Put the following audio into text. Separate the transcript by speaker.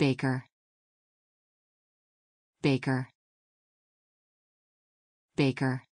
Speaker 1: Baker. Baker. Baker.